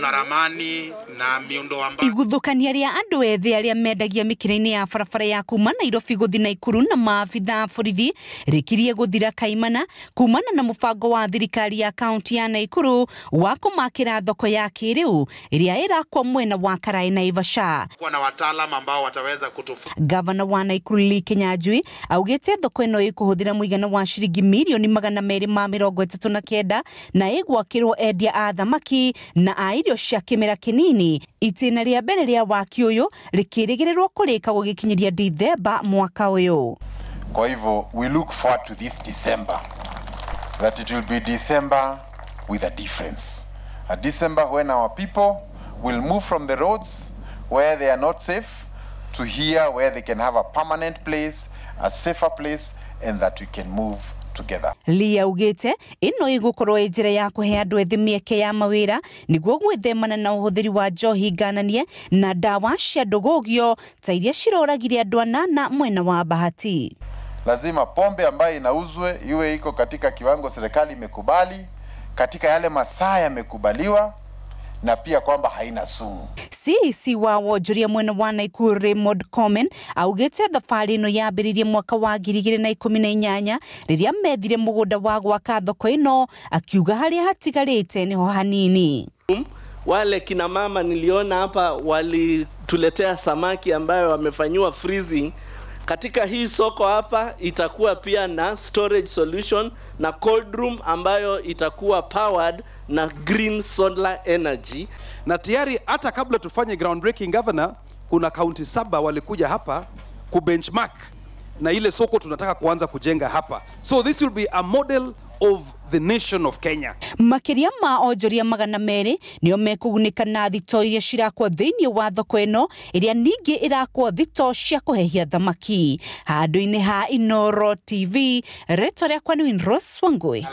na ramani na miundo ambayo iguthukania ria andu ethi aria mendagia mikirini ya farafara ya kuma Nairobi guthi na ikuru na mafitha borithi rikirie guthira kaimana kumana na mufago wa thirikari ya kaunti ya Naikuru wa kumakira thoko ya kiriu iria kwa mwena wa Karai na ivasha kwa na wataalamu ambao wataweza kutufu Gavana wa Naikuru Lee Kinyanjui augete thoko ino ikuhuthira muigana wa shiringi milioni magana meri ma mirongo itatu na kenda na igwakirwo endia a na airi irio cia kimera kinini itina ria mbere ria waki ũyũ rĩkĩrĩgĩrĩrwo kurika gũgĩkinyĩria dithemba mwaka ũyũ kwa hivyo we look forward to this december that it will be december with a difference a december when our people will move from the roads where they are not safe to here where they can have a permanent place a safer place and that we can move together lia ugete ino igukorwo ejira njira ya kuhe andu ethi mieke ya mawira niguo gwithemana na uhuthiri wa njohi ngananie na ndawa cia ndugugio ta iria ciroragire andu anana mwena wa bahati lazima pombe ambayo inauzwe iwe iko katika kiwango serikali imekubali katika yale masaa yamekubaliwa na pia kwamba haina sumu. CEC wa wonjoria mwena wa Naikuru Raymond Komen augite thabari ino yambiririe mwaka wa ngiri igiri na ikumi na inyanya riria methire mugunda wa gwaka thoko ino akiuga haria hatigarite niho hanini wale kina mama niliona hapa walituletea samaki ambayo wamefanyiwa freezing katika hii soko hapa itakuwa pia na storage solution na cold room ambayo itakuwa powered na green solar energy. Na tayari hata kabla tufanye groundbreaking, governor, kuna kaunti saba walikuja hapa kubenchmark na ile soko tunataka kuanza kujenga hapa. So this will be a model of the nation of Kenya. Makiria ma onjoria magana merĩ nĩo mekugunĩka na thito iria cirakwo thĩinĩ wa thoko ĩno ĩrĩa ningĩ ĩrakwo thito cia kũhehia thamaki handũ ini ha Inoro TV rĩtwa rĩakwa nĩ Winrose Wangũi.